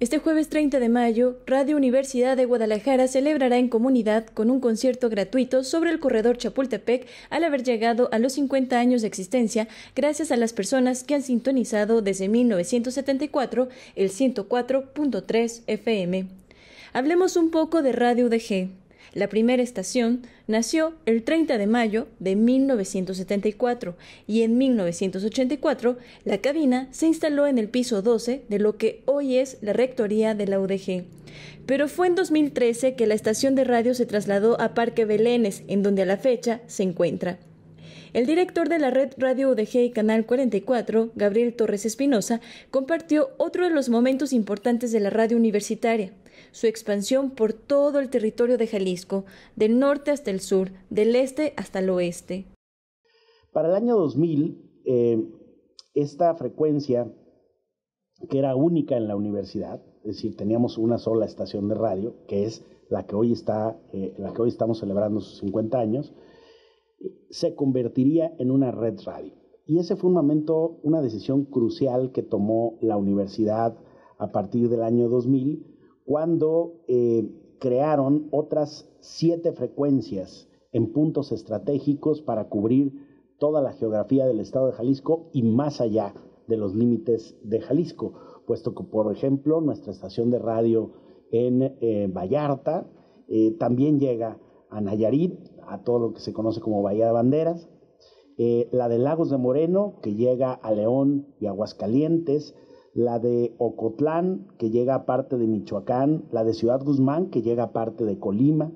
Este jueves 30 de mayo, Radio Universidad de Guadalajara celebrará en comunidad con un concierto gratuito sobre el corredor Chapultepec al haber llegado a los 50 años de existencia gracias a las personas que han sintonizado desde 1974 el 104.3 FM. Hablemos un poco de Radio UDG. La primera estación nació el 30 de mayo de 1974 y en 1984 la cabina se instaló en el piso 12 de lo que hoy es la rectoría de la UDG. Pero fue en 2013 que la estación de radio se trasladó a Parque Belénes, en donde a la fecha se encuentra. El director de la red Radio UDG y Canal 44, Gabriel Torres Espinosa, compartió otro de los momentos importantes de la radio universitaria, su expansión por todo el territorio de Jalisco, del norte hasta el sur, del este hasta el oeste. Para el año 2000, eh, esta frecuencia, que era única en la universidad, es decir, teníamos una sola estación de radio, que es la que hoy, está, eh, la que hoy estamos celebrando sus 50 años, se convertiría en una red radio. Y ese fue un momento, una decisión crucial que tomó la universidad a partir del año 2000, cuando eh, crearon otras siete frecuencias en puntos estratégicos para cubrir toda la geografía del estado de Jalisco y más allá de los límites de Jalisco, puesto que, por ejemplo, nuestra estación de radio en eh, Vallarta eh, también llega a Nayarit a todo lo que se conoce como Bahía de Banderas. Eh, la de Lagos de Moreno, que llega a León y Aguascalientes. La de Ocotlán, que llega a parte de Michoacán. La de Ciudad Guzmán, que llega a parte de Colima.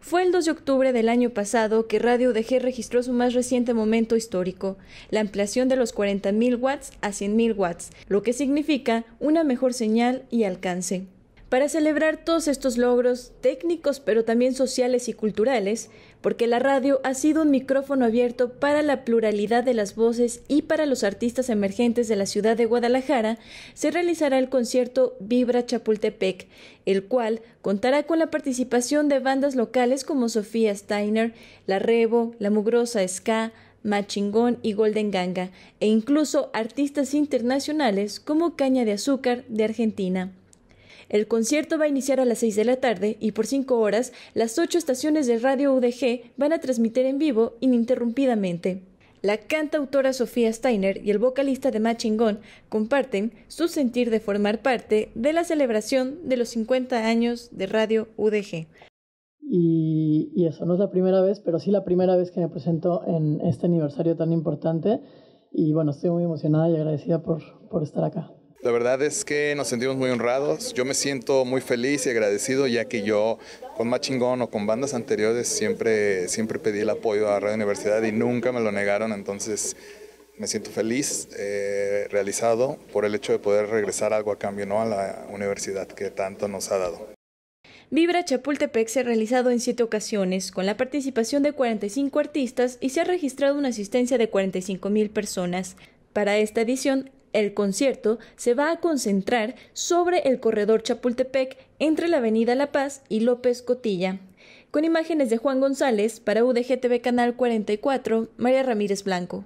Fue el 2 de octubre del año pasado que Radio DG registró su más reciente momento histórico, la ampliación de los 40.000 watts a 100.000 watts, lo que significa una mejor señal y alcance para celebrar todos estos logros técnicos pero también sociales y culturales, porque la radio ha sido un micrófono abierto para la pluralidad de las voces y para los artistas emergentes de la ciudad de Guadalajara, se realizará el concierto Vibra Chapultepec, el cual contará con la participación de bandas locales como Sofía Steiner, La Rebo, La Mugrosa Ska, Machingón y Golden Ganga, e incluso artistas internacionales como Caña de Azúcar de Argentina. El concierto va a iniciar a las 6 de la tarde y por 5 horas las 8 estaciones de radio UDG van a transmitir en vivo ininterrumpidamente. La cantautora Sofía Steiner y el vocalista de Machingón comparten su sentir de formar parte de la celebración de los 50 años de Radio UDG. Y, y, eso no es la primera vez, pero sí la primera vez que me presento en este aniversario tan importante. Y bueno, estoy muy emocionada y agradecida por estar acá. La verdad es que nos sentimos muy honrados. Yo me siento muy feliz y agradecido ya que yo con Machingón o con bandas anteriores siempre, siempre pedí el apoyo a Radio Universidad y nunca me lo negaron. Entonces me siento feliz, eh, realizado por el hecho de poder regresar algo a cambio ¿no? a la universidad que tanto nos ha dado. Vibra Chapultepec se ha realizado en siete ocasiones, con la participación de 45 artistas y se ha registrado una asistencia de 45 mil personas. Para esta edición, el concierto se va a concentrar sobre el corredor Chapultepec entre la Avenida La Paz y López Cotilla. Con imágenes de Juan González para UDGTV Canal 44, María Ramírez Blanco.